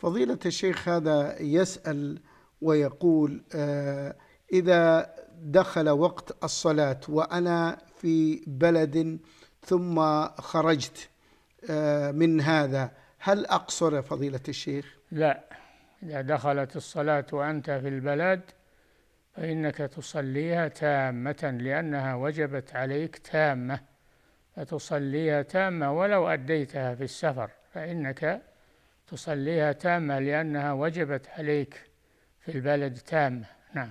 فضيلة الشيخ هذا يسأل ويقول آه، إذا دخل وقت الصلاة وأنا في بلد ثم خرجت آه، من هذا هل أقصر فضيلة الشيخ؟ لا إذا دخلت الصلاة وأنت في البلد فإنك تصليها تامة لأنها وجبت عليك تامة فتصليها تامة ولو أديتها في السفر فإنك تصليها تامة لأنها وجبت عليك في البلد تامة نعم